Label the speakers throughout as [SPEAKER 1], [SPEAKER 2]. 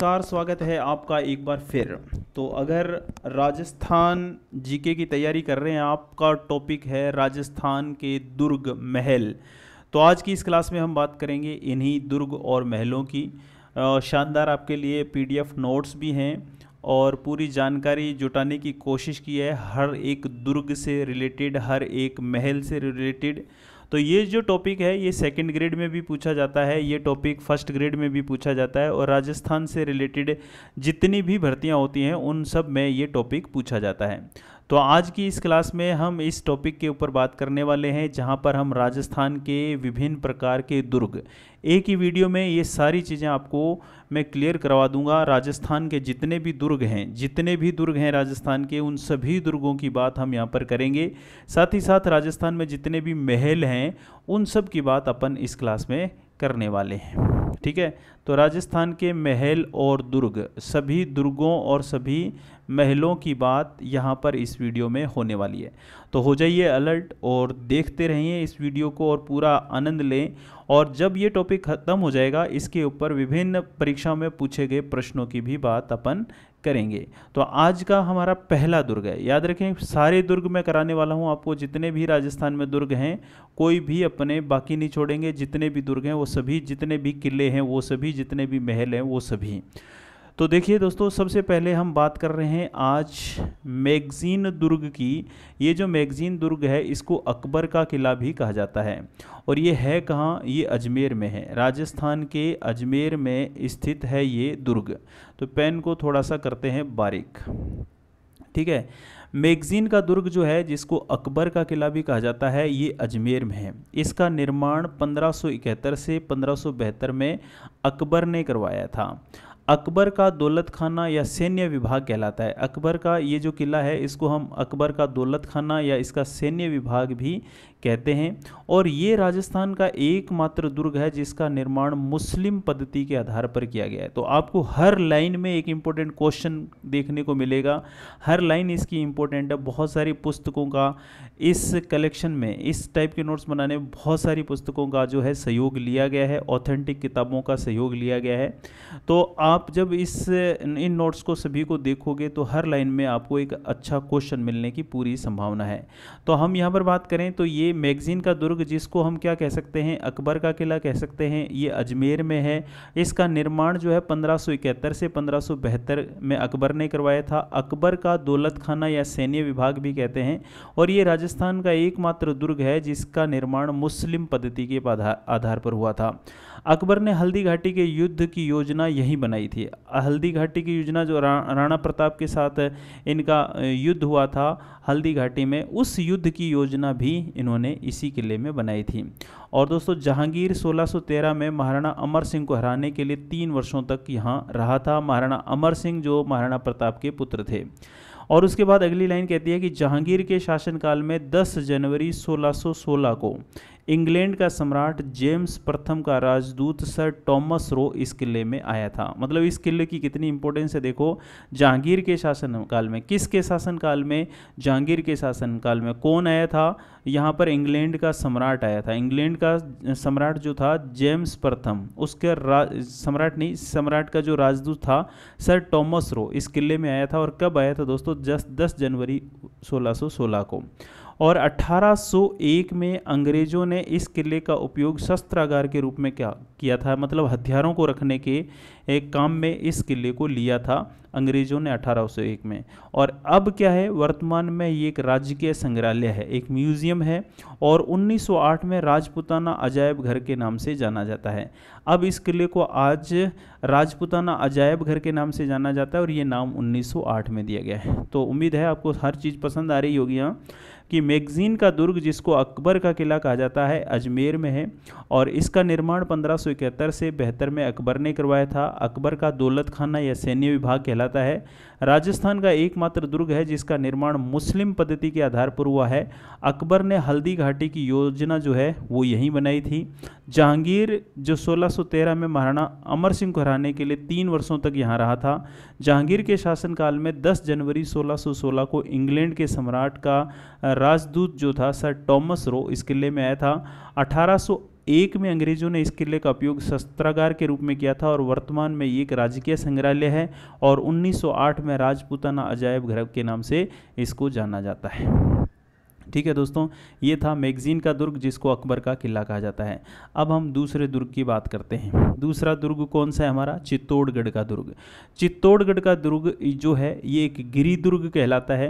[SPEAKER 1] नमस्कार स्वागत है आपका एक बार फिर तो अगर राजस्थान जीके की तैयारी कर रहे हैं आपका टॉपिक है राजस्थान के दुर्ग महल तो आज की इस क्लास में हम बात करेंगे इन्हीं दुर्ग और महलों की शानदार आपके लिए पीडीएफ नोट्स भी हैं और पूरी जानकारी जुटाने की कोशिश की है हर एक दुर्ग से रिलेटेड हर एक महल से रिलेटेड तो ये जो टॉपिक है ये सेकेंड ग्रेड में भी पूछा जाता है ये टॉपिक फर्स्ट ग्रेड में भी पूछा जाता है और राजस्थान से रिलेटेड जितनी भी भर्तियाँ होती हैं उन सब में ये टॉपिक पूछा जाता है तो आज की इस क्लास में हम इस टॉपिक के ऊपर बात करने वाले हैं जहां पर हम राजस्थान के विभिन्न प्रकार के दुर्ग एक ही वीडियो में ये सारी चीज़ें आपको मैं क्लियर करवा दूंगा राजस्थान के जितने भी दुर्ग हैं जितने भी दुर्ग हैं राजस्थान के उन सभी दुर्गों की बात हम यहाँ पर करेंगे साथ ही साथ राजस्थान में जितने भी महल हैं उन सब की बात अपन इस क्लास में करने वाले हैं ठीक है तो राजस्थान के महल और दुर्ग सभी दुर्गों और सभी महलों की बात यहाँ पर इस वीडियो में होने वाली है तो हो जाइए अलर्ट और देखते रहिए इस वीडियो को और पूरा आनंद लें और जब ये टॉपिक ख़त्म हो जाएगा इसके ऊपर विभिन्न परीक्षाओं में पूछे गए प्रश्नों की भी बात अपन करेंगे तो आज का हमारा पहला दुर्ग है याद रखें सारे दुर्ग मैं कराने वाला हूँ आपको जितने भी राजस्थान में दुर्ग हैं कोई भी अपने बाकी नहीं छोड़ेंगे जितने भी दुर्ग हैं वो सभी जितने भी किले हैं वो सभी जितने भी महल हैं वो सभी तो देखिए दोस्तों सबसे पहले हम बात कर रहे हैं आज मैगज़ीन दुर्ग की ये जो मैगज़ीन दुर्ग है इसको अकबर का किला भी कहा जाता है और ये है कहाँ ये अजमेर में है राजस्थान के अजमेर में स्थित है ये दुर्ग तो पेन को थोड़ा सा करते हैं बारीक ठीक है मैगज़ीन का दुर्ग जो है जिसको अकबर का किला भी कहा जाता है ये अजमेर में है इसका निर्माण 1571 से 1572 में अकबर ने करवाया था अकबर का दौलत खाना या सैन्य विभाग कहलाता है अकबर का ये जो किला है इसको हम अकबर का दौलत खाना या इसका सैन्य विभाग भी कहते हैं और ये राजस्थान का एकमात्र दुर्ग है जिसका निर्माण मुस्लिम पद्धति के आधार पर किया गया है तो आपको हर लाइन में एक इम्पोर्टेंट क्वेश्चन देखने को मिलेगा हर लाइन इसकी इम्पोर्टेंट है बहुत सारी पुस्तकों का इस कलेक्शन में इस टाइप के नोट्स बनाने में बहुत सारी पुस्तकों का जो है सहयोग लिया गया है ऑथेंटिक किताबों का सहयोग लिया गया है तो आप जब इस इन नोट्स को सभी को देखोगे तो हर लाइन में आपको एक अच्छा क्वेश्चन मिलने की पूरी संभावना है तो हम यहाँ पर बात करें तो ये मैगज़ीन का दुर्ग जिसको हम क्या कह सकते हैं अकबर का किला कह सकते हैं ये अजमेर में है इसका निर्माण जो है पंद्रह से पंद्रह में अकबर ने करवाया था अकबर का दौलत खाना या सैन्य विभाग भी कहते हैं और ये राजस्थान का एकमात्र दुर्ग है जिसका निर्माण मुस्लिम पद्धति के आधार पर हुआ था अकबर ने हल्दी घाटी के युद्ध की योजना यही बनाई थी हल्दी घाटी की योजना जो रा, राणा प्रताप के साथ इनका युद्ध हुआ था हल्दी घाटी में उस युद्ध की योजना भी इन्होंने इन्होंने इसी किले में बनाई थी और दोस्तों जहांगीर 1613 में महाराणा अमर सिंह को हराने के लिए तीन वर्षों तक यहाँ रहा था महाराणा अमर सिंह जो महाराणा प्रताप के पुत्र थे और उसके बाद अगली लाइन कहती है कि जहांगीर के शासनकाल में 10 जनवरी 1616 को इंग्लैंड का सम्राट जेम्स प्रथम का राजदूत सर टॉमस रो इस किले में आया था मतलब इस किले की कितनी इंपॉर्टेंस है देखो जहांगीर के शासनकाल में किसके शासनकाल में जहांगीर के शासनकाल में कौन आया था यहाँ पर इंग्लैंड का सम्राट आया था इंग्लैंड का सम्राट जो था जेम्स प्रथम उसके सम्राट नहीं सम्राट का जो राजदूत था सर टॉमस रो इस किले में आया था और कब आया था दोस्तों जस्ट दस जनवरी सोलह को और 1801 में अंग्रेज़ों ने इस किले का उपयोग शस्त्रागार के रूप में क्या किया था मतलब हथियारों को रखने के एक काम में इस किले को लिया था अंग्रेजों ने 1801 में और अब क्या है वर्तमान में ये एक राजकीय संग्रहालय है एक म्यूजियम है और 1908 में राजपुताना अजायब घर के नाम से जाना जाता है अब इस किले को आज राजपुताना अजायब घर के नाम से जाना जाता है और ये नाम 1908 में दिया गया है तो उम्मीद है आपको हर चीज़ पसंद आ रही होगी यहाँ कि मैगजीन का दुर्ग जिसको अकबर का किला कहा जाता है अजमेर में है और इसका निर्माण पंद्रह से बेहतर में अकबर ने करवाया था अकबर का दौलत खाना या सैन्य विभाग कहला कहलाता है राजस्थान का एकमात्र दुर्ग है जिसका निर्माण मुस्लिम पद्धति के आधार पर हुआ है अकबर ने हल्दी घाटी की योजना जो है वो यहीं बनाई थी जहांगीर जो 1613 में महाराणा अमर सिंह को हराने के लिए तीन वर्षों तक यहाँ रहा था जहांगीर के शासनकाल में 10 जनवरी 1616 को इंग्लैंड के सम्राट का राजदूत जो था सर टॉमस रो इस किले में आया था अठारह एक में अंग्रेजों ने इस किले का उपयोग शस्त्रागार के रूप में किया था और वर्तमान में ये एक राजकीय संग्रहालय है और 1908 में राजपूताना अजायब घर के नाम से इसको जाना जाता है ठीक है दोस्तों ये था मैगजीन का दुर्ग जिसको अकबर का किला कहा जाता है अब हम दूसरे दुर्ग की बात करते हैं दूसरा दुर्ग कौन सा है हमारा चित्तौड़गढ़ का दुर्ग चित्तौड़गढ़ का दुर्ग जो है ये एक गिरी दुर्ग कहलाता है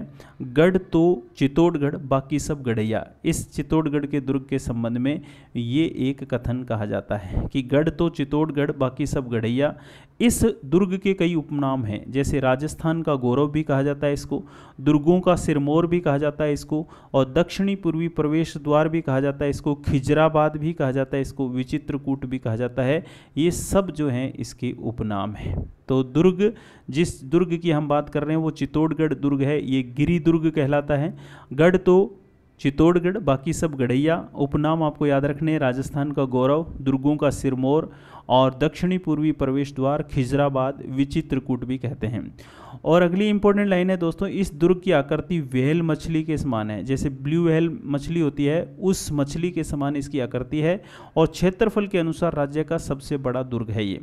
[SPEAKER 1] गढ़ तो चित्तौड़गढ़ बाकी सब गढ़ैया इस चित्तौड़गढ़ के दुर्ग के संबंध में ये एक कथन कहा जाता है कि गढ़ तो चित्तौड़गढ़ बाकी सब गढ़ैया इस दुर्ग के कई उपनाम हैं जैसे राजस्थान का गौरव भी कहा जाता है इसको दुर्गों का सिरमौर भी कहा जाता है इसको और दक्षिणी पूर्वी प्रवेश द्वार भी कहा जाता है इसको खिजराबाद भी कहा जाता है इसको विचित्रकूट भी कहा जाता है ये सब जो हैं इसके उपनाम हैं तो दुर्ग जिस दुर्ग की हम बात कर रहे हैं वो चित्तौड़गढ़ दुर्ग है ये गिरी दुर्ग कहलाता है गढ़ तो चित्तौड़गढ़ बाकी सब गढ़ैया उपनाम आपको याद रखने राजस्थान का गौरव दुर्गों का सिरमौर और दक्षिणी पूर्वी प्रवेश द्वार खिजराबाद विचित्रकूट भी कहते हैं और अगली इंपॉर्टेंट लाइन है दोस्तों इस दुर्ग की आकृति वेहल मछली के समान है जैसे ब्लू वेहल मछली होती है उस मछली के समान इसकी आकृति है और क्षेत्रफल के अनुसार राज्य का सबसे बड़ा दुर्ग है ये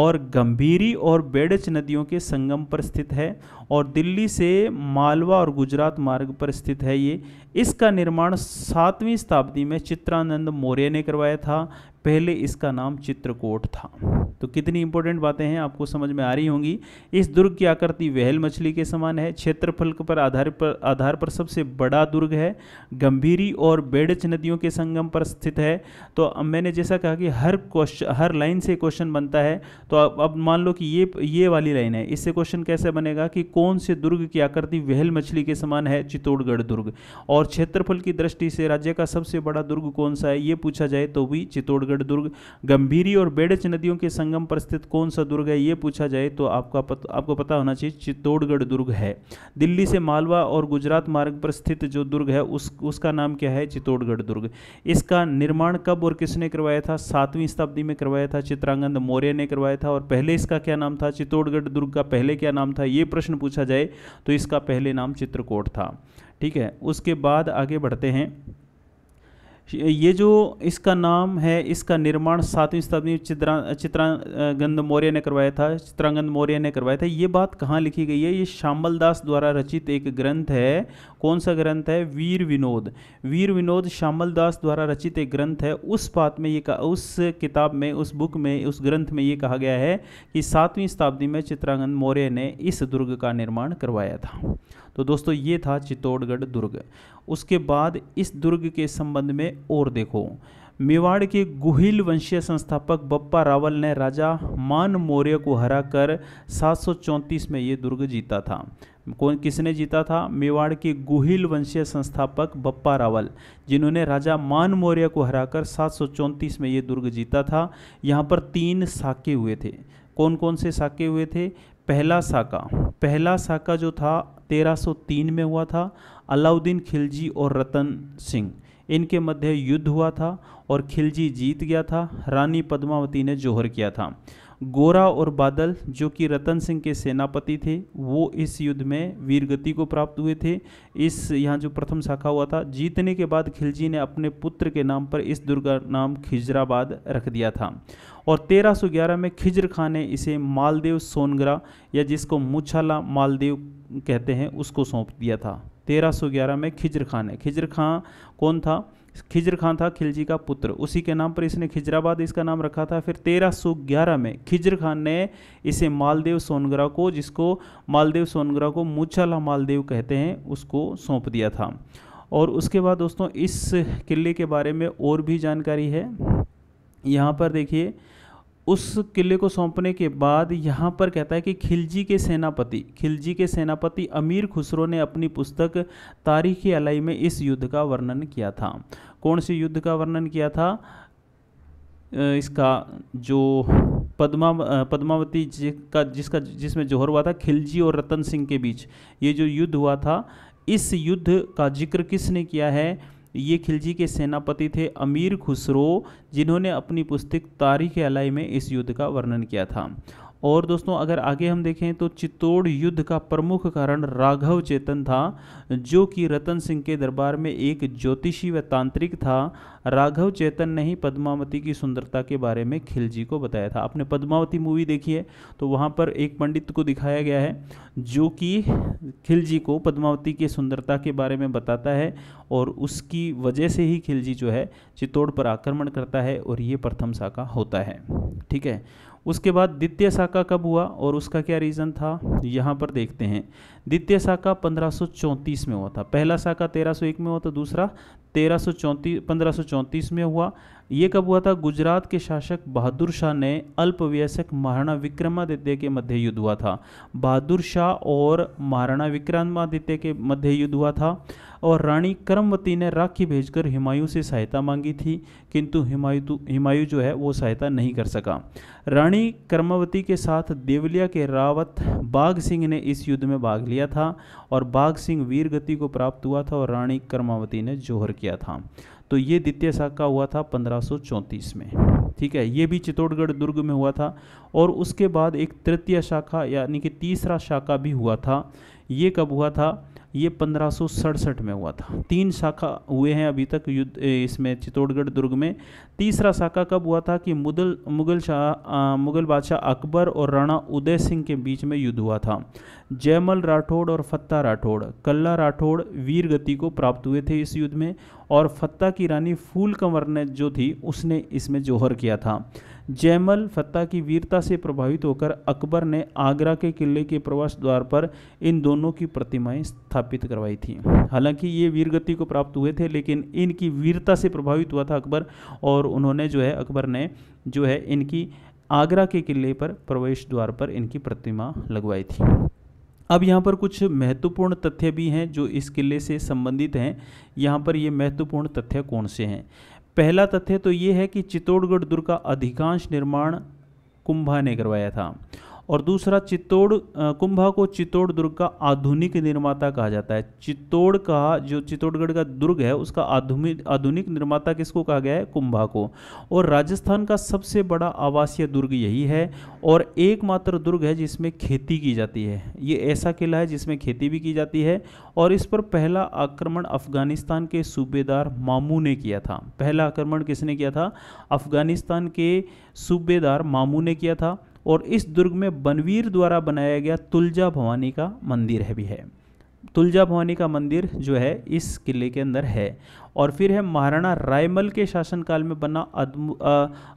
[SPEAKER 1] और गंभीरी और बेडच नदियों के संगम पर स्थित है और दिल्ली से मालवा और गुजरात मार्ग पर स्थित है ये इसका निर्माण सातवीं शताब्दी में चित्रानंद मौर्य ने करवाया था पहले इसका नाम चित्रकोट था तो कितनी इंपॉर्टेंट बातें हैं आपको समझ में आ रही होंगी इस दुर्ग की आकृति वहल मछली के समान है क्षेत्रफल पर आधार पर आधार पर सबसे बड़ा दुर्ग है गंभीरी और बेड़च नदियों के संगम पर स्थित है तो मैंने जैसा कहा कि हर क्वेश्चन हर लाइन से क्वेश्चन बनता है तो अब अब मान लो कि ये ये वाली लाइन है इससे क्वेश्चन कैसे बनेगा कि कौन से दुर्ग की आकृति वहल मछली के समान है चित्तौड़गढ़ दुर्ग और क्षेत्रफल की दृष्टि से राज्य का सबसे बड़ा दुर्ग कौन सा है ये पूछा जाए तो भी चित्तौड़गढ़ चित्तौड़गढ़ दुर्ग गंभीरी और बेड़च नदियों के संगम पर स्थित कौन सा दुर्ग है ये पूछा जाए तो आपका पत, आपको पता होना चाहिए चित्तौड़गढ़ दुर्ग है दिल्ली से मालवा और गुजरात मार्ग पर स्थित जो दुर्ग है उस उसका नाम क्या है चित्तौड़गढ़ दुर्ग इसका निर्माण कब और किसने करवाया था सातवीं शताब्दी में करवाया था चित्रांगन मौर्य ने करवाया था और पहले इसका क्या नाम था चित्तौड़गढ़ दुर्ग का पहले क्या नाम था ये प्रश्न पूछा जाए तो इसका पहले नाम चित्रकोट था ठीक है उसके बाद आगे बढ़ते हैं ये जो इसका नाम है इसका निर्माण सातवीं शताब्दी में चित्रा चित्रांगंद मौर्य ने करवाया था चित्रांगंद मौर्य ने करवाया था ये बात कहाँ लिखी गई है ये श्यामल दास द्वारा रचित एक ग्रंथ है कौन सा ग्रंथ है वीर विनोद वीर विनोद श्यामल दास द्वारा रचित एक ग्रंथ है उस बात में ये उस किताब में उस बुक में उस ग्रंथ में ये कहा गया है कि सातवीं शताब्दी में चित्रांगंद मौर्य ने इस दुर्ग का निर्माण करवाया था तो दोस्तों ये था चित्तौड़गढ़ दुर्ग उसके बाद इस दुर्ग के संबंध में और देखो मेवाड़ के गुहिल वंशीय संस्थापक बप्पा रावल ने राजा मान मौर्य को हराकर 734 में ये दुर्ग जीता था कौन किसने जीता था मेवाड़ के गुहिल वंशीय संस्थापक बप्पा रावल जिन्होंने राजा मान मौर्य को हराकर 734 में ये दुर्ग जीता था यहाँ पर तीन साके हुए थे कौन कौन से साके हुए थे पहला साका पहला साका जो था 1303 में हुआ था अलाउद्दीन खिलजी और रतन सिंह इनके मध्य युद्ध हुआ था और खिलजी जीत गया था रानी पद्मावती ने जोहर किया था गोरा और बादल जो कि रतन सिंह के सेनापति थे वो इस युद्ध में वीरगति को प्राप्त हुए थे इस यहाँ जो प्रथम शाखा हुआ था जीतने के बाद खिलजी ने अपने पुत्र के नाम पर इस दुर्ग का नाम खिजराबाद रख दिया था और 1311 में खिजर खान ने इसे मालदेव सोनगरा या जिसको मुछाला मालदेव कहते हैं उसको सौंप दिया था 1311 में खिजर खान है खिजर खां कौन था खिजर खान था खिलजी का पुत्र उसी के नाम पर इसने खिजराबाद इसका नाम रखा था फिर 1311 में खिजर खान ने इसे मालदेव सोनगरा को जिसको मालदेव सोनगरा को मूछाला मालदेव कहते हैं उसको सौंप दिया था और उसके बाद दोस्तों इस किले के बारे में और भी जानकारी है यहाँ पर देखिए उस किले को सौंपने के बाद यहाँ पर कहता है कि खिलजी के सेनापति खिलजी के सेनापति अमीर खुसरो ने अपनी पुस्तक तारीख अलाई में इस युद्ध का वर्णन किया था कौन से युद्ध का वर्णन किया था इसका जो पद्मा पद्मावती जी का जिसका जिसमें जोहर हुआ था खिलजी और रतन सिंह के बीच ये जो युद्ध हुआ था इस युद्ध का जिक्र किसने किया है ये खिलजी के सेनापति थे अमीर खुसरो जिन्होंने अपनी पुस्तक तारीख अलाई में इस युद्ध का वर्णन किया था और दोस्तों अगर आगे हम देखें तो चित्तौड़ युद्ध का प्रमुख कारण राघव चेतन था जो कि रतन सिंह के दरबार में एक ज्योतिषी व तांत्रिक था राघव चेतन ने ही पद्मावती की सुंदरता के बारे में खिलजी को बताया था आपने पद्मावती मूवी देखी है तो वहाँ पर एक पंडित को दिखाया गया है जो कि खिलजी को पद्मावती की सुंदरता के बारे में बताता है और उसकी वजह से ही खिलजी जो है चित्तौड़ पर आक्रमण करता है और ये प्रथम शाखा होता है ठीक है उसके बाद द्वितीय शाखा कब हुआ और उसका क्या रीज़न था यहाँ पर देखते हैं द्वितीय शाखा 1534 में हुआ था पहला शाखा 1301 में हुआ तो दूसरा तेरह सौ में हुआ ये कब हुआ था गुजरात के शासक बहादुर शाह ने अल्पवयस्क महाराणा विक्रमादित्य के मध्य युद्ध हुआ था बहादुर शाह और महाराणा विक्रमादित्य के मध्य युद्ध हुआ था और रानी करमवती ने राखी भेजकर हुमायूं से सहायता मांगी थी किंतु हिमायू तो- हुमायूं जो है वो सहायता नहीं कर सका रानी करमवती के साथ देवलिया के रावत बाघ सिंह ने इस युद्ध में भाग लिया था और बाघ सिंह वीरगति को प्राप्त हुआ था और रानी करमावती ने जोहर किया था तो ये द्वितीय शाखा का हुआ था पंद्रह में ठीक है ये भी चित्तौड़गढ़ दुर्ग में हुआ था और उसके बाद एक तृतीय शाखा यानी कि तीसरा शाखा भी हुआ था ये कब हुआ था ये पंद्रह में हुआ था तीन शाखा हुए हैं अभी तक युद्ध इसमें चित्तौड़गढ़ दुर्ग में तीसरा शाखा कब हुआ था कि मुगल मुगल शाह मुगल बादशाह अकबर और राणा उदय सिंह के बीच में युद्ध हुआ था जयमल राठौड़ और फत्ता राठौड़ कल्ला राठौड़ वीर गति को प्राप्त हुए थे इस युद्ध में और फत्ता की रानी फूल कंवर ने जो थी उसने इसमें जौहर किया था जयमल फत्ता की वीरता से प्रभावित होकर अकबर ने आगरा के किले के प्रवेश द्वार पर इन दोनों की प्रतिमाएं स्थापित करवाई थी हालांकि ये वीरगति को प्राप्त हुए थे लेकिन इनकी वीरता से प्रभावित हुआ था अकबर और उन्होंने जो है अकबर ने जो है इनकी आगरा के किले पर प्रवेश द्वार पर इनकी प्रतिमा लगवाई थी अब यहाँ पर कुछ महत्वपूर्ण तथ्य भी हैं जो इस किले से संबंधित हैं यहाँ पर ये महत्वपूर्ण तथ्य कौन से हैं पहला तथ्य तो ये है कि चित्तौड़गढ़ दुर्ग का अधिकांश निर्माण कुंभा ने करवाया था और दूसरा चित्तौड़ कुंभा को चित्तौड़ दुर्ग का आधुनिक निर्माता कहा जाता है चित्तौड़ का जो चित्तौड़गढ़ का दुर्ग है उसका आधुनिक आधुनिक निर्माता किसको कहा गया है कुंभा को और राजस्थान का सबसे बड़ा आवासीय दुर्ग यही है और एकमात्र दुर्ग है जिसमें खेती की जाती है ये ऐसा किला है जिसमें खेती भी की जाती है और इस पर पहला आक्रमण अफगानिस्तान के सूबेदार मामू ने किया था पहला आक्रमण किसने किया था अफगानिस्तान के सूबेदार मामू ने किया था और इस दुर्ग में बनवीर द्वारा बनाया गया तुलजा भवानी का मंदिर है भी है तुलजा भवानी का मंदिर जो है इस किले के अंदर है और फिर है महाराणा रायमल के शासनकाल में बना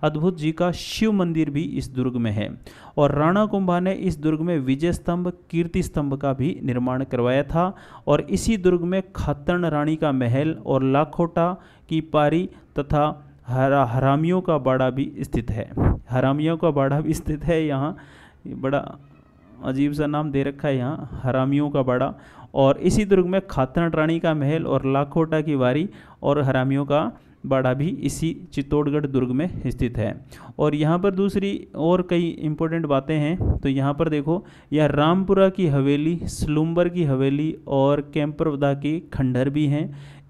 [SPEAKER 1] अद्भुत जी का शिव मंदिर भी इस दुर्ग में है और राणा कुंभा ने इस दुर्ग में विजय स्तंभ कीर्ति स्तंभ का भी निर्माण करवाया था और इसी दुर्ग में खतन रानी का महल और लाखोटा की पारी तथा हरा हरामियों का बाड़ा भी स्थित है हरामियों का बाड़ा भी स्थित है यहाँ बड़ा अजीब सा नाम दे रखा है यहाँ हरामियों का बाड़ा और इसी दुर्ग में खातन रानी का महल और लाखोटा की वारी और हरामियों का बाड़ा भी इसी चित्तौड़गढ़ दुर्ग में स्थित है और यहाँ पर दूसरी और कई इम्पोर्टेंट बातें हैं तो यहाँ पर देखो यह रामपुरा की हवेली स्लुम्बर की हवेली और कैंपरवदा के खंडहर भी हैं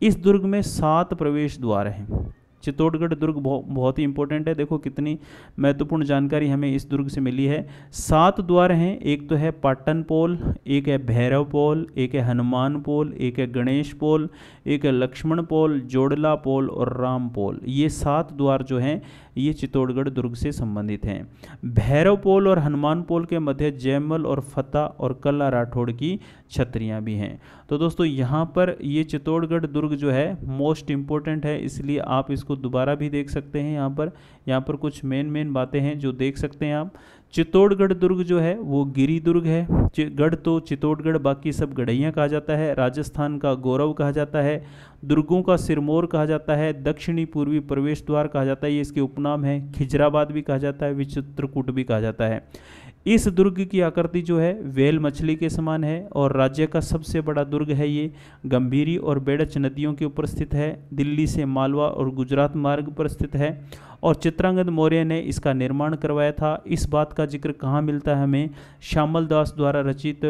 [SPEAKER 1] इस दुर्ग में सात प्रवेश द्वार हैं चित्तौड़गढ़ दुर्ग बहुत बहुत ही इंपॉर्टेंट है देखो कितनी महत्वपूर्ण जानकारी हमें इस दुर्ग से मिली है सात द्वार हैं एक तो है पाटन पोल एक है भैरव पोल एक है हनुमान पोल एक है गणेश पोल एक है लक्ष्मण पोल जोड़ला पोल और राम पोल ये सात द्वार जो हैं ये चित्तौड़गढ़ दुर्ग से संबंधित हैं भैरव पोल और हनुमान पोल के मध्य जयमल और फतेह और कला राठौड़ की छत्रियाँ भी हैं तो दोस्तों यहाँ पर ये चित्तौड़गढ़ दुर्ग जो है मोस्ट इम्पोर्टेंट है इसलिए आप इसको दोबारा भी देख सकते हैं यहाँ पर यहाँ पर कुछ मेन मेन बातें हैं जो देख सकते हैं आप चित्तौड़गढ़ दुर्ग जो है वो गिरी दुर्ग है गढ़ तो चित्तौड़गढ़ बाकी सब गढ़ियाँ कहा जाता है राजस्थान का गौरव कहा जाता है दुर्गों का सिरमौर कहा जाता है दक्षिणी पूर्वी प्रवेश द्वार कहा जाता है ये इसके उपनाम है खिजराबाद भी कहा जाता है विचित्रकूट भी कहा जाता है इस दुर्ग की आकृति जो है वेल मछली के समान है और राज्य का सबसे बड़ा दुर्ग है ये गंभीरी और बेड़च नदियों के ऊपर स्थित है दिल्ली से मालवा और गुजरात मार्ग पर स्थित है और चित्रांगद मौर्य ने इसका निर्माण करवाया था इस बात का जिक्र कहाँ मिलता है हमें श्यामल दास द्वारा रचित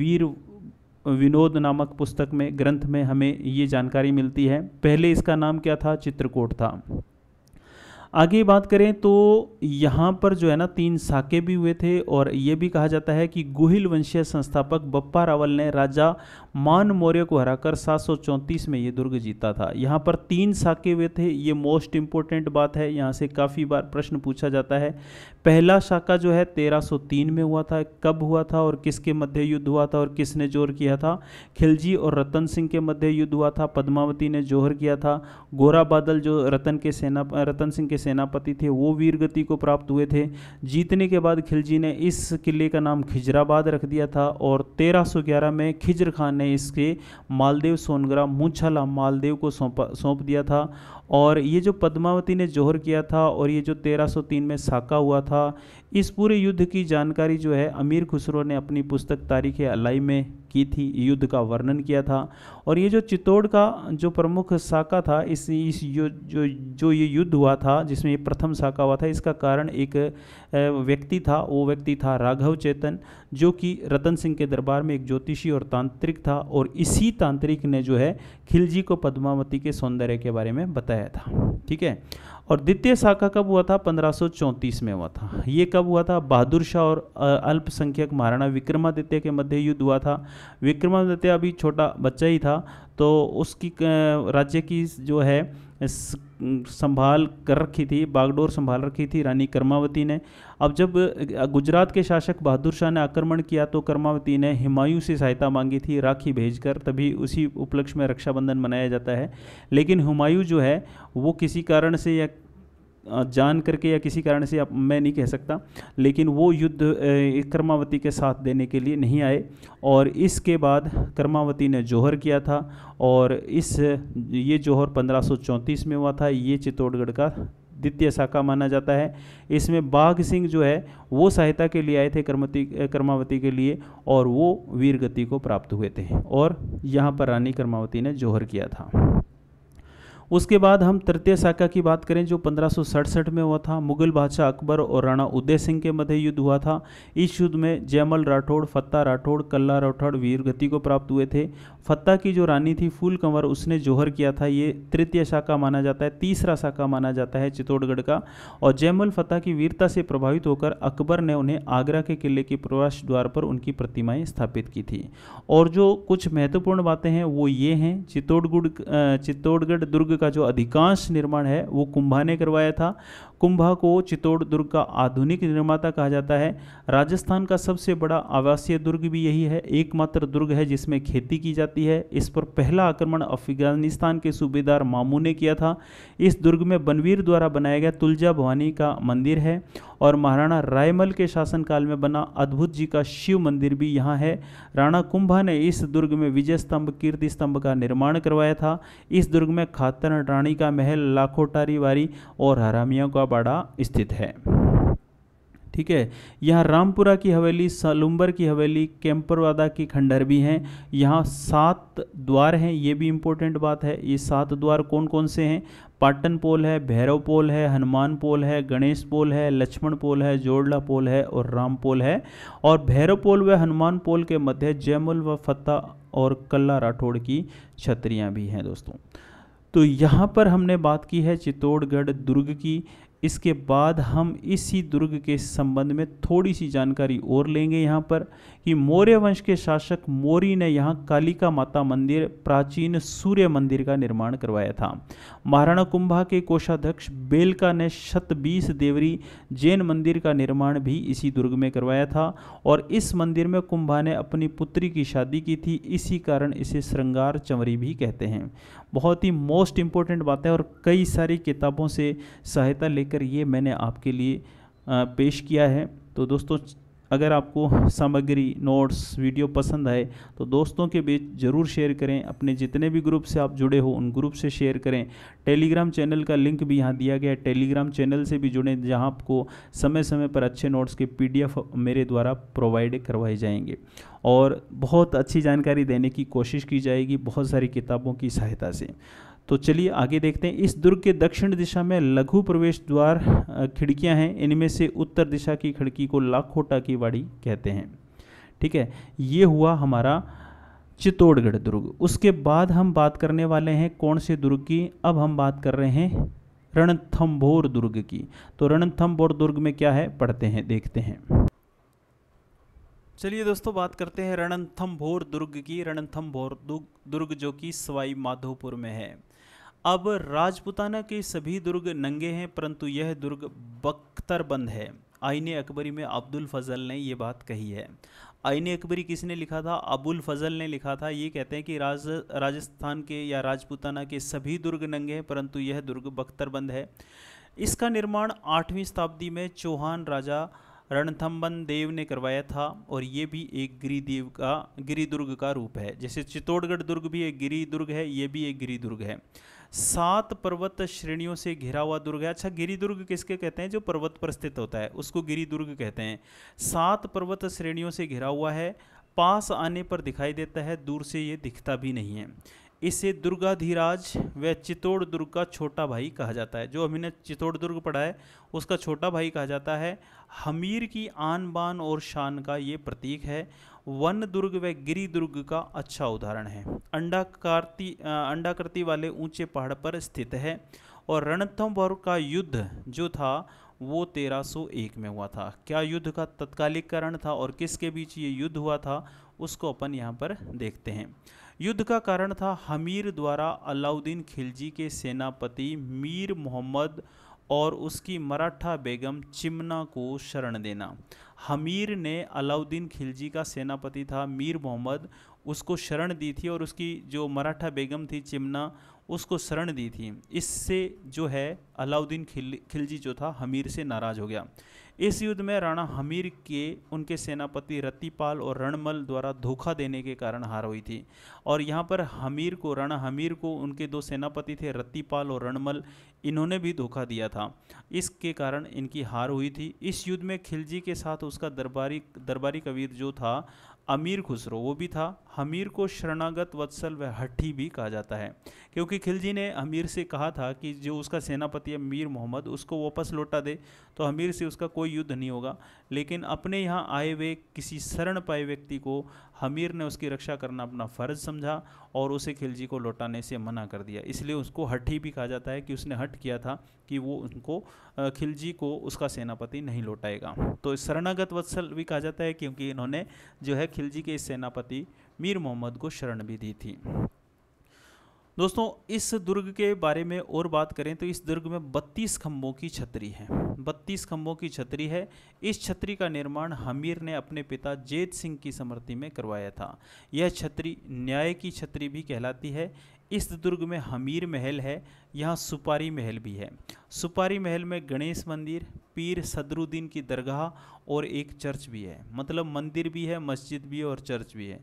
[SPEAKER 1] वीर विनोद नामक पुस्तक में ग्रंथ में हमें ये जानकारी मिलती है पहले इसका नाम क्या था चित्रकूट था आगे बात करें तो यहाँ पर जो है ना तीन साके भी हुए थे और ये भी कहा जाता है कि गुहिल वंशीय संस्थापक बप्पा रावल ने राजा मान मौर्य को हराकर सात में ये दुर्ग जीता था यहाँ पर तीन साके हुए थे ये मोस्ट इम्पोर्टेंट बात है यहाँ से काफ़ी बार प्रश्न पूछा जाता है पहला शाखा जो है 1303 में हुआ था कब हुआ था और किसके मध्य युद्ध हुआ था और किसने जोर किया था खिलजी और रतन सिंह के मध्य युद्ध हुआ था पद्मावती ने जोहर किया था गोरा बादल जो रतन के सेना रतन सिंह के सेनापति थे वो वीरगति को प्राप्त हुए थे जीतने के बाद खिलजी ने इस किले का नाम खिजराबाद रख दिया था और तेरह में खिजर खान ने इसके मालदेव सोनगरा मूछला मालदेव को सौंपा सौंप दिया था और ये जो पद्मावती ने जोहर किया था और ये जो 1303 में साका हुआ था था इस पूरे युद्ध की जानकारी जो है अमीर खुसरो ने अपनी पुस्तक तारीख अलाई में की थी युद्ध का वर्णन किया था और ये जो चित्तौड़ का जो प्रमुख शाखा था इस इस जो जो जो ये युद्ध हुआ था जिसमें ये प्रथम शाखा हुआ था इसका कारण एक व्यक्ति था वो व्यक्ति था राघव चेतन जो कि रतन सिंह के दरबार में एक ज्योतिषी और तांत्रिक था और इसी तांत्रिक ने जो है खिलजी को पद्मावती के सौंदर्य के बारे में बताया था ठीक है और द्वितीय शाखा कब हुआ था 1534 में हुआ था ये कब हुआ था बहादुर शाह और अल्पसंख्यक महाराणा विक्रमादित्य के मध्य युद्ध हुआ था विक्रमादित्य अभी छोटा बच्चा ही था तो उसकी राज्य की जो है संभाल कर रखी थी बागडोर संभाल रखी थी रानी कर्मावती ने अब जब गुजरात के शासक बहादुर शाह ने आक्रमण किया तो कर्मावती ने हिमायू से सहायता मांगी थी राखी भेजकर तभी उसी उपलक्ष्य में रक्षाबंधन मनाया जाता है लेकिन हुमायूं जो है वो किसी कारण से या जान करके या किसी कारण से मैं नहीं कह सकता लेकिन वो युद्ध कर्मावती के साथ देने के लिए नहीं आए और इसके बाद कर्मावती ने जौहर किया था और इस ये जौहर पंद्रह में हुआ था ये चित्तौड़गढ़ का द्वितीय शाखा माना जाता है इसमें बाघ सिंह जो है वो सहायता के लिए आए थे कर्मती कर्मावती के लिए और वो वीरगति को प्राप्त हुए थे और यहाँ पर रानी कर्मावती ने जौहर किया था उसके बाद हम तृतीय शाखा की बात करें जो पंद्रह में हुआ था मुगल बादशाह अकबर और राणा उदय सिंह के मध्य युद्ध हुआ था इस युद्ध में जयमल राठौड़ फत्ता राठौड़ कल्ला राठौड़ वीरगति को प्राप्त हुए थे फत्ता की जो रानी थी फूल कंवर उसने जोहर किया था ये तृतीय शाखा माना जाता है तीसरा शाखा माना जाता है चित्तौड़गढ़ का और जयमल फत्ता की वीरता से प्रभावित होकर अकबर ने उन्हें आगरा के किले के प्रवेश द्वार पर उनकी प्रतिमाएं स्थापित की थी और जो कुछ महत्वपूर्ण बातें हैं वो ये हैं चित्तौड़गुड़ चित्तौड़गढ़ दुर्ग का जो अधिकांश निर्माण है वो कुंभा ने करवाया था कुंभा को चित्तौड़ दुर्ग का आधुनिक निर्माता कहा जाता है राजस्थान का सबसे बड़ा आवासीय दुर्ग भी यही है एकमात्र दुर्ग है जिसमें खेती की जाती है इस पर पहला आक्रमण अफगानिस्तान के सूबेदार मामू ने किया था इस दुर्ग में बनवीर द्वारा बनाया गया तुलजा भवानी का मंदिर है और महाराणा रायमल के शासनकाल में बना अद्भुत जी का शिव मंदिर भी यहाँ है राणा कुंभा ने इस दुर्ग में विजय स्तंभ कीर्ति स्तंभ का निर्माण करवाया था इस दुर्ग में खातन रानी का महल लाखोटारी वारी और हरामिया का पाड़ा स्थित है ठीक है यहाँ रामपुरा की हवेली सलुम्बर की हवेली कैंपरवादा की खंडर भी हैं यहाँ सात द्वार हैं ये भी इम्पोर्टेंट बात है ये सात द्वार कौन कौन से हैं पाटन पोल है भैरव पोल है हनुमान पोल है गणेश पोल है लक्ष्मण पोल है जोड़ला पोल है और राम पोल है और भैरव पोल व हनुमान पोल के मध्य जयमुल व फत्ता और कल्ला राठौड़ की छत्रियाँ भी हैं दोस्तों तो यहाँ पर हमने बात की है चित्तौड़गढ़ दुर्ग की इसके बाद हम इसी दुर्ग के संबंध में थोड़ी सी जानकारी और लेंगे यहाँ पर कि मौर्य वंश के शासक मौर्य ने यहाँ कालिका माता मंदिर प्राचीन सूर्य मंदिर का निर्माण करवाया था महाराणा कुंभा के कोषाध्यक्ष बेलका ने शत बीस देवरी जैन मंदिर का निर्माण भी इसी दुर्ग में करवाया था और इस मंदिर में कुंभा ने अपनी पुत्री की शादी की थी इसी कारण इसे श्रृंगार चमरी भी कहते हैं बहुत ही मोस्ट इम्पोर्टेंट बात है और कई सारी किताबों से सहायता लेकर ये मैंने आपके लिए पेश किया है तो दोस्तों अगर आपको सामग्री नोट्स वीडियो पसंद आए तो दोस्तों के बीच ज़रूर शेयर करें अपने जितने भी ग्रुप से आप जुड़े हो उन ग्रुप से शेयर करें टेलीग्राम चैनल का लिंक भी यहाँ दिया गया है टेलीग्राम चैनल से भी जुड़ें जहाँ आपको समय समय पर अच्छे नोट्स के पीडीएफ मेरे द्वारा प्रोवाइड करवाए जाएंगे और बहुत अच्छी जानकारी देने की कोशिश की जाएगी बहुत सारी किताबों की सहायता से तो चलिए आगे देखते हैं इस दुर्ग के दक्षिण दिशा में लघु प्रवेश द्वार खिड़कियां हैं इनमें से उत्तर दिशा की खिड़की को लाखोटा की वाड़ी कहते हैं ठीक है ये हुआ हमारा चित्तौड़गढ़ दुर्ग उसके बाद हम बात करने वाले हैं कौन से दुर्ग की अब हम बात कर रहे हैं रणथम्भोर दुर्ग की तो रणथम्भोर दुर्ग में क्या है पढ़ते हैं देखते हैं चलिए दोस्तों बात करते हैं भोर दुर्ग की भोर दुर्ग जो कि सवाई माधोपुर में है अब राजपुताना के सभी दुर्ग नंगे हैं परंतु यह दुर्ग बख्तरबंद है आईने अकबरी में अब्दुल फजल ने ये बात कही है आईने अकबरी किसने लिखा था अबुल फजल ने लिखा था ये कहते हैं कि राज राजस्थान के या राजपुताना के सभी दुर्ग नंगे हैं परंतु यह दुर्ग बख्तरबंद है इसका निर्माण आठवीं शताब्दी में चौहान राजा रणथम्बन देव ने करवाया था और ये भी एक गिरिदेव का गिरिदुर्ग का रूप है जैसे चित्तौड़गढ़ दुर्ग भी एक गिरिदुर्ग है ये भी एक गिरिदुर्ग है सात पर्वत श्रेणियों से घिरा हुआ दुर्ग है अच्छा गिरिदुर्ग किसके कहते हैं जो पर्वत पर स्थित होता है उसको गिरिदुर्ग कहते हैं सात पर्वत श्रेणियों से घिरा हुआ है पास आने पर दिखाई देता है दूर से ये दिखता भी नहीं है इसे दुर्गाधीराज व चित्तौड़ दुर्ग का छोटा भाई कहा जाता है जो हमने चित्तौड़ दुर्ग पढ़ा है उसका छोटा भाई कहा जाता है हमीर की आन बान और शान का ये प्रतीक है वन दुर्ग व गिरी दुर्ग का अच्छा उदाहरण है अंडाकृति अंडाकृति वाले ऊंचे पहाड़ पर स्थित है और रणथंभौर का युद्ध जो था वो 1301 में हुआ था क्या युद्ध का तत्कालिक कारण था और किसके बीच ये युद्ध हुआ था उसको अपन यहाँ पर देखते हैं युद्ध का कारण था हमीर द्वारा अलाउद्दीन खिलजी के सेनापति मीर मोहम्मद और उसकी मराठा बेगम चिमना को शरण देना हमीर ने अलाउद्दीन खिलजी का सेनापति था मीर मोहम्मद उसको शरण दी थी और उसकी जो मराठा बेगम थी चिमना उसको शरण दी थी इससे जो है अलाउद्दीन खिल खिलजी जो था हमीर से नाराज़ हो गया इस युद्ध में राणा हमीर के उनके सेनापति रतिपाल और रणमल द्वारा धोखा देने के कारण हार हुई थी और यहाँ पर हमीर को राणा हमीर को उनके दो सेनापति थे रत्तीपाल और रणमल इन्होंने भी धोखा दिया था इसके कारण इनकी हार हुई थी इस युद्ध में खिलजी के साथ उसका दरबारी दरबारी कबीर जो था अमीर खुसरो वो भी था हमीर को शरणागत वत्सल व हट्ठी भी कहा जाता है क्योंकि खिलजी ने हमीर से कहा था कि जो उसका सेनापति है मीर मोहम्मद उसको वापस लौटा दे तो हमीर से उसका कोई युद्ध नहीं होगा लेकिन अपने यहाँ आए हुए किसी शरण पाए व्यक्ति को हमीर ने उसकी रक्षा करना अपना फ़र्ज समझा और उसे खिलजी को लौटाने से मना कर दिया इसलिए उसको ही भी कहा जाता है कि उसने हट किया था कि वो उनको खिलजी को उसका सेनापति नहीं लौटाएगा तो शरणागत वत्सल भी कहा जाता है क्योंकि इन्होंने जो है खिलजी के सेनापति मीर मोहम्मद को शरण भी दी थी दोस्तों इस दुर्ग के बारे में और बात करें तो इस दुर्ग में बत्तीस खम्बों की छतरी है बत्तीस खम्बों की छतरी है इस छतरी का निर्माण हमीर ने अपने पिता जेत सिंह की समृति में करवाया था यह छतरी न्याय की छतरी भी कहलाती है इस दुर्ग में हमीर महल है यहाँ सुपारी महल भी है सुपारी महल में गणेश मंदिर पीर सदरुद्दीन की दरगाह और एक चर्च भी है मतलब मंदिर भी है मस्जिद भी है और चर्च भी है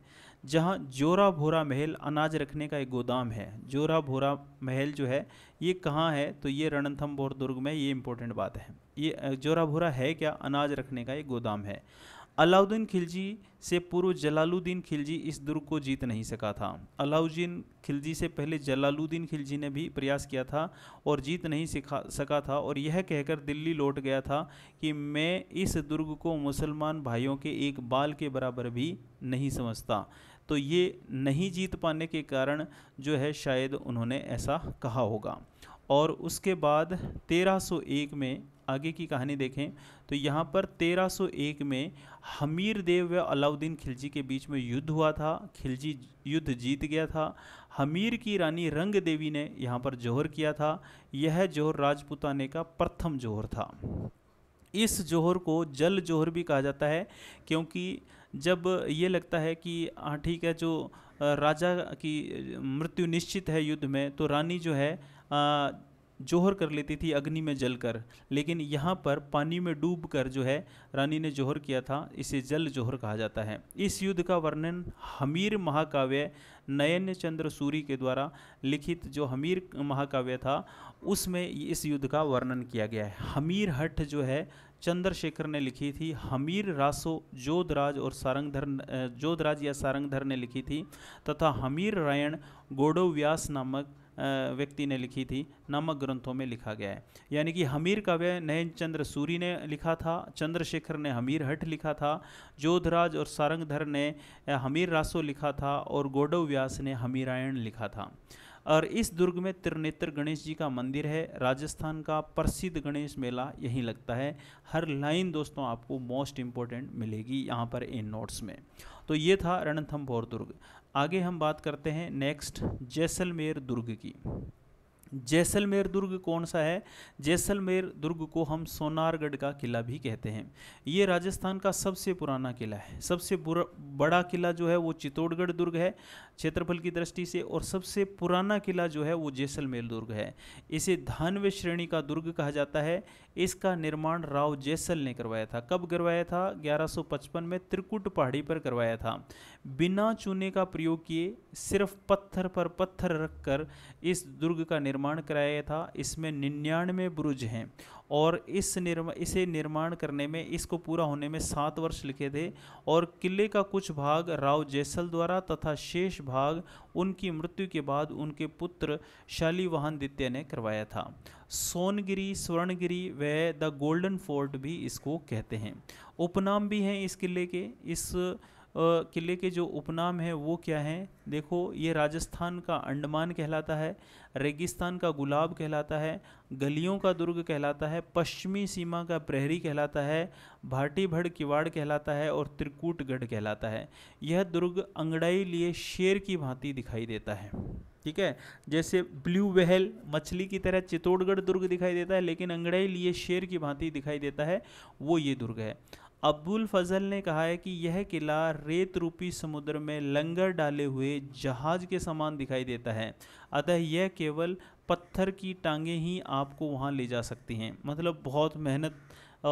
[SPEAKER 1] जहाँ जोरा भोरा महल अनाज रखने का एक गोदाम है जोरा भोरा महल जो है ये कहाँ है तो ये रणथम्भौर दुर्ग में ये इम्पोर्टेंट बात है ये जोरा भोरा है क्या अनाज रखने का एक गोदाम है अलाउद्दीन खिलजी से पूर्व जलालुद्दीन खिलजी इस दुर्ग को जीत नहीं सका था अलाउद्दीन खिलजी से पहले जलालुद्दीन खिलजी ने भी प्रयास किया था और जीत नहीं सका था और यह कहकर दिल्ली लौट गया था कि मैं इस दुर्ग को मुसलमान भाइयों के एक बाल के बराबर भी नहीं समझता तो ये नहीं जीत पाने के कारण जो है शायद उन्होंने ऐसा कहा होगा और उसके बाद 1301 में आगे की कहानी देखें तो यहाँ पर 1301 में हमीर देव व अलाउद्दीन खिलजी के बीच में युद्ध हुआ था खिलजी युद्ध जीत गया था हमीर की रानी रंग देवी ने यहाँ पर जोहर किया था यह जोहर राजपुताने का प्रथम जोहर था इस जोहर को जल जोहर भी कहा जाता है क्योंकि जब ये लगता है कि हाँ ठीक है जो राजा की मृत्यु निश्चित है युद्ध में तो रानी जो है जोहर कर लेती थी अग्नि में जलकर लेकिन यहाँ पर पानी में डूब कर जो है रानी ने जोहर किया था इसे जल जोहर कहा जाता है इस युद्ध का वर्णन हमीर महाकाव्य नयन चंद्र सूरी के द्वारा लिखित जो हमीर महाकाव्य था उसमें इस युद्ध का वर्णन किया गया है हमीर हठ जो है चंद्रशेखर ने लिखी थी हमीर रासो जोधराज और सारंगधर जोधराज या सारंगधर ने लिखी थी तथा हमीर रायण गोडो व्यास नामक व्यक्ति ने लिखी थी नामक ग्रंथों में लिखा गया है यानी कि हमीर काव्य नयन चंद्र सूरी ने लिखा था चंद्रशेखर ने हमीर हट लिखा था जोधराज और सारंगधर ने हमीर रासो लिखा था और गोडव व्यास ने हमीरायण लिखा था और इस दुर्ग में त्रिनेत्र गणेश जी का मंदिर है राजस्थान का प्रसिद्ध गणेश मेला यहीं लगता है हर लाइन दोस्तों आपको मोस्ट इम्पोर्टेंट मिलेगी यहाँ पर इन नोट्स में तो ये था रणथम्भौर दुर्ग आगे हम बात करते हैं नेक्स्ट जैसलमेर दुर्ग की जैसलमेर दुर्ग कौन सा है जैसलमेर दुर्ग को हम सोनारगढ़ का किला भी कहते हैं ये राजस्थान का सबसे पुराना किला है सबसे बड़ा किला जो है वो चित्तौड़गढ़ दुर्ग है क्षेत्रफल की दृष्टि से और सबसे पुराना किला जो है वो जैसलमेर दुर्ग है इसे धानवे श्रेणी का दुर्ग कहा जाता है इसका निर्माण राव जैसल ने करवाया था कब करवाया था ग्यारह में त्रिकुट पहाड़ी पर करवाया था बिना चूने का प्रयोग किए सिर्फ पत्थर पर पत्थर रखकर इस दुर्ग का निर्माण कराया था इसमें निन्यानवे बुरुज हैं और इस निर्मा इसे निर्माण करने में इसको पूरा होने में सात वर्ष लिखे थे और किले का कुछ भाग राव जैसल द्वारा तथा शेष भाग उनकी मृत्यु के बाद उनके पुत्र शालीवाहन द्वितीय ने करवाया था सोनगिरी स्वर्णगिरी व द गोल्डन फोर्ट भी इसको कहते हैं उपनाम भी हैं इस किले के इस किले के जो उपनाम हैं वो क्या हैं देखो ये राजस्थान का अंडमान कहलाता है रेगिस्तान का गुलाब कहलाता है गलियों का दुर्ग कहलाता है पश्चिमी सीमा का प्रहरी कहलाता है भाटी भड़ किवाड़ कहलाता है और त्रिकूटगढ़ कहलाता है यह दुर्ग अंगड़ाई लिए शेर की भांति दिखाई देता है ठीक है जैसे ब्लू वहल मछली की तरह चित्तौड़गढ़ दुर्ग दिखाई देता है लेकिन अंगड़ाई लिए शेर की भांति दिखाई देता है वो ये दुर्ग है अब्दुल फजल ने कहा है कि यह किला रेत रूपी समुद्र में लंगर डाले हुए जहाज के समान दिखाई देता है अतः यह केवल पत्थर की टांगें ही आपको वहाँ ले जा सकती हैं मतलब बहुत मेहनत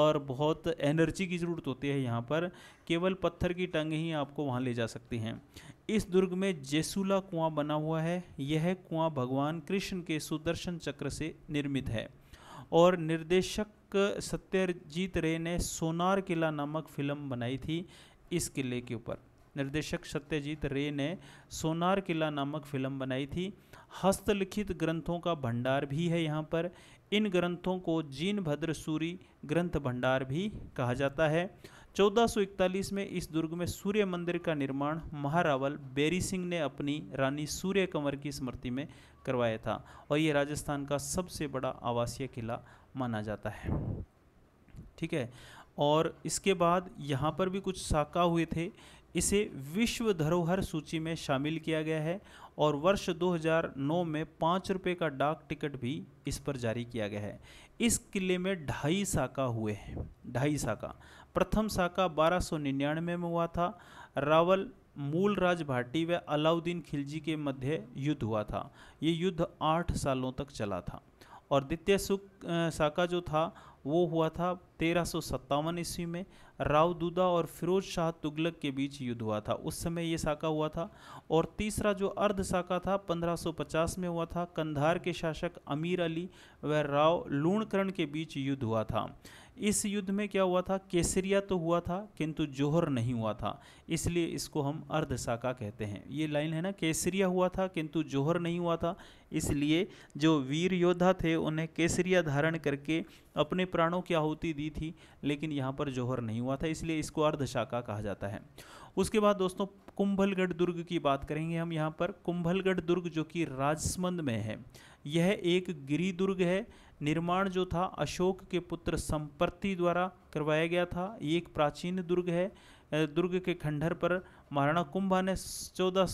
[SPEAKER 1] और बहुत एनर्जी की ज़रूरत होती है यहाँ पर केवल पत्थर की टांगें ही आपको वहाँ ले जा सकती हैं इस दुर्ग में जेसुला कुआं बना हुआ है यह कुआं भगवान कृष्ण के सुदर्शन चक्र से निर्मित है और निर्देशक सत्यजीत रे ने सोनार किला नामक फिल्म बनाई थी इस किले के ऊपर निर्देशक सत्यजीत रे ने सोनार किला नामक फिल्म बनाई थी हस्तलिखित ग्रंथों का भंडार भी है यहाँ पर इन ग्रंथों को जीन भद्र सूरी ग्रंथ भंडार भी कहा जाता है 1441 में इस दुर्ग में सूर्य मंदिर का निर्माण महारावल बेरी सिंह ने अपनी रानी सूर्य कंवर की स्मृति में करवाया था और ये राजस्थान का सबसे बड़ा आवासीय किला माना जाता है ठीक है और इसके बाद यहाँ पर भी कुछ साका हुए थे इसे विश्व धरोहर सूची में शामिल किया गया है और वर्ष 2009 में पाँच रुपये का डाक टिकट भी इस पर जारी किया गया है इस किले में ढाई साका हुए हैं ढाई साका प्रथम साका 1299 में हुआ था रावल मूल राज भाटी व अलाउद्दीन खिलजी के मध्य युद्ध हुआ था ये युद्ध आठ सालों तक चला था और द्वितीय सुख शाखा जो था वो हुआ था तेरह सौ सत्तावन ईस्वी में राव दूदा और फिरोज शाह तुगलक के बीच युद्ध हुआ था उस समय ये शाखा हुआ था और तीसरा जो अर्ध शाखा था 1550 में हुआ था कंधार के शासक अमीर अली व राव लूणकर्ण के बीच युद्ध हुआ था इस युद्ध में क्या हुआ था केसरिया तो हुआ था किंतु जोहर नहीं हुआ था इसलिए इसको हम अर्धशाखा कहते हैं ये लाइन है ना केसरिया हुआ था किंतु जोहर नहीं हुआ था इसलिए जो वीर योद्धा थे उन्हें केसरिया धारण करके अपने प्राणों की आहुति दी थी लेकिन यहाँ पर जोहर नहीं हुआ था इसलिए इसको अर्धशाखा कहा जाता है उसके बाद दोस्तों कुंभलगढ़ दुर्ग की बात करेंगे हम यहाँ पर कुंभलगढ़ दुर्ग जो कि राजसमंद में है यह एक गिरी दुर्ग है निर्माण जो था अशोक के पुत्र संपत्ति द्वारा करवाया गया था ये एक प्राचीन दुर्ग है दुर्ग के खंडहर पर महाराणा कुंभा ने चौदह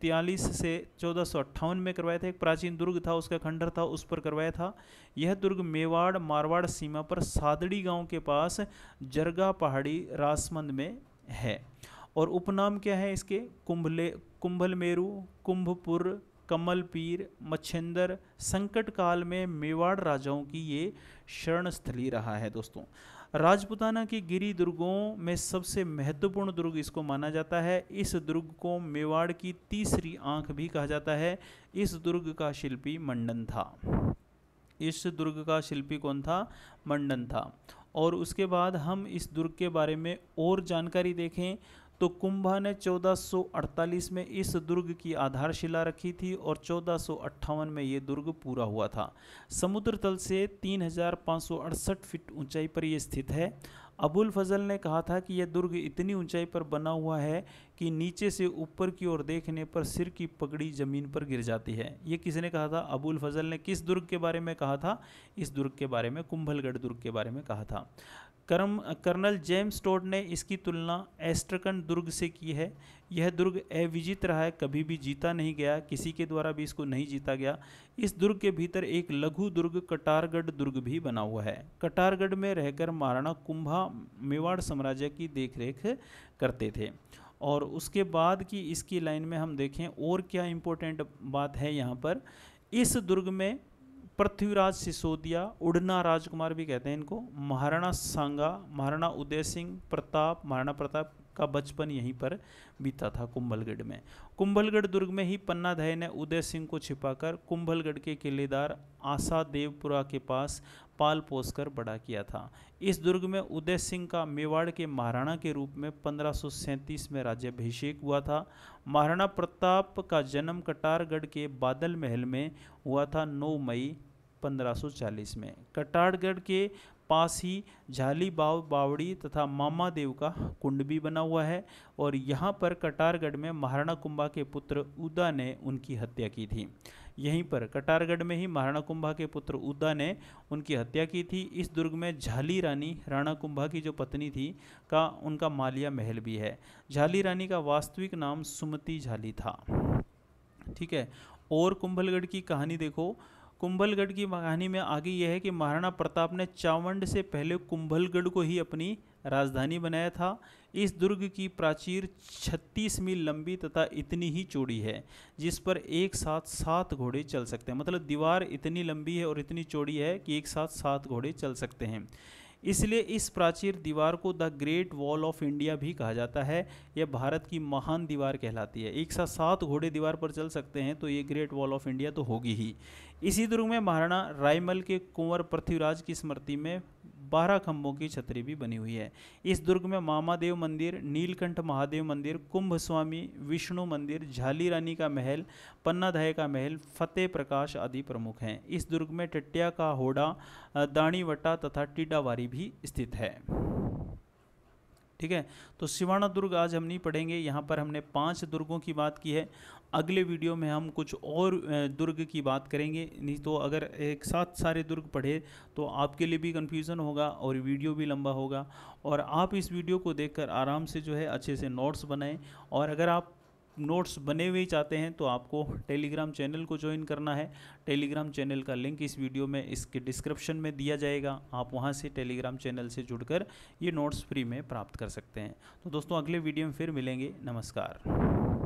[SPEAKER 1] तियालीस से चौदह में करवाया था एक प्राचीन दुर्ग था उसका खंडर था उस पर करवाया था यह दुर्ग मेवाड़ मारवाड़ सीमा पर सादड़ी गांव के पास जरगा पहाड़ी रासमंद में है और उपनाम क्या है इसके कुंभले कुंभलमेरु कुंभपुर कमल पीर मच्छिंदर संकट काल में मेवाड़ राजाओं की ये शरण स्थली रहा है दोस्तों राजपुताना के गिरी दुर्गों में सबसे महत्वपूर्ण दुर्ग इसको माना जाता है इस दुर्ग को मेवाड़ की तीसरी आंख भी कहा जाता है इस दुर्ग का शिल्पी मंडन था इस दुर्ग का शिल्पी कौन था मंडन था और उसके बाद हम इस दुर्ग के बारे में और जानकारी देखें तो कुंभा ने 1448 में इस दुर्ग की आधारशिला रखी थी और चौदह में ये दुर्ग पूरा हुआ था समुद्र तल से तीन फीट ऊंचाई पर यह स्थित है अबुल फजल ने कहा था कि यह दुर्ग इतनी ऊंचाई पर बना हुआ है कि नीचे से ऊपर की ओर देखने पर सिर की पगड़ी ज़मीन पर गिर जाती है ये किसने कहा था अबुल फजल ने किस दुर्ग के बारे में कहा था इस दुर्ग के बारे में कुंभलगढ़ दुर्ग के बारे में कहा था कर्म कर्नल जेम्स टोड ने इसकी तुलना एस्ट्रकन दुर्ग से की है यह दुर्ग अविजित रहा है कभी भी जीता नहीं गया किसी के द्वारा भी इसको नहीं जीता गया इस दुर्ग के भीतर एक लघु दुर्ग कटारगढ़ दुर्ग भी बना हुआ है कटारगढ़ में रहकर महाराणा कुंभा मेवाड़ साम्राज्य की देखरेख करते थे और उसके बाद की इसकी लाइन में हम देखें और क्या इम्पोर्टेंट बात है यहाँ पर इस दुर्ग में पृथ्वीराज सिसोदिया उड़ना राजकुमार भी कहते हैं इनको महाराणा सांगा महाराणा उदय सिंह प्रताप महाराणा प्रताप का बचपन यहीं पर बीता था कुंभलगढ़ में कुंभलगढ़ दुर्ग में ही पन्ना धय ने उदय सिंह को छिपाकर कुंभलगढ़ के किलेदार आशा देवपुरा के पास पाल पोसकर बड़ा किया था इस दुर्ग में उदय सिंह का मेवाड़ के महाराणा के रूप में पंद्रह में राज्याभिषेक हुआ था महाराणा प्रताप का जन्म कटारगढ़ के बादल महल में हुआ था 9 मई 1540 में कटारगढ़ के पास ही झाली बाव बावड़ी तथा मामा देव का कुंड भी बना हुआ है और यहाँ पर कटारगढ़ में महाराणा कुंभा के पुत्र उदा ने उनकी हत्या की थी यहीं पर कटारगढ़ में ही महाराणा कुंभा के पुत्र उदा ने उनकी हत्या की थी इस दुर्ग में झाली रानी राणा कुंभा की जो पत्नी थी का उनका मालिया महल भी है झाली रानी का वास्तविक नाम सुमति झाली था ठीक है और कुंभलगढ़ की कहानी देखो कुंभलगढ़ की कहानी में आगे यह है कि महाराणा प्रताप ने चावंड से पहले कुंभलगढ़ को ही अपनी राजधानी बनाया था इस दुर्ग की प्राचीर 36 मील लंबी तथा इतनी ही चौड़ी है जिस पर एक साथ सात घोड़े चल सकते हैं मतलब दीवार इतनी लंबी है और इतनी चौड़ी है कि एक साथ सात घोड़े चल सकते हैं इसलिए इस प्राचीर दीवार को the great wall of India भी कहा जाता है यह भारत की महान दीवार कहलाती है एक साथ सात घोड़े दीवार पर चल सकते हैं तो ये ग्रेट वॉल ऑफ इंडिया तो होगी ही इसी दुर्ग में महाराणा रायमल के कुंवर पृथ्वीराज की स्मृति में बारह खम्भों की छतरी भी बनी हुई है इस दुर्ग में मामादेव मंदिर नीलकंठ महादेव मंदिर कुंभ स्वामी विष्णु मंदिर झाली रानी का महल पन्नाधाय का महल फतेह प्रकाश आदि प्रमुख हैं इस दुर्ग में टट्टिया का होडा दाणीवटा तथा टीडावारी भी स्थित है ठीक है तो शिवाणा दुर्ग आज हम नहीं पढ़ेंगे यहाँ पर हमने पांच दुर्गों की बात की है अगले वीडियो में हम कुछ और दुर्ग की बात करेंगे नहीं तो अगर एक साथ सारे दुर्ग पढ़े तो आपके लिए भी कन्फ्यूज़न होगा और वीडियो भी लंबा होगा और आप इस वीडियो को देख आराम से जो है अच्छे से नोट्स बनाएँ और अगर आप नोट्स बने हुए चाहते हैं तो आपको टेलीग्राम चैनल को ज्वाइन करना है टेलीग्राम चैनल का लिंक इस वीडियो में इसके डिस्क्रिप्शन में दिया जाएगा आप वहां से टेलीग्राम चैनल से जुड़कर ये नोट्स फ्री में प्राप्त कर सकते हैं तो दोस्तों अगले वीडियो में फिर मिलेंगे नमस्कार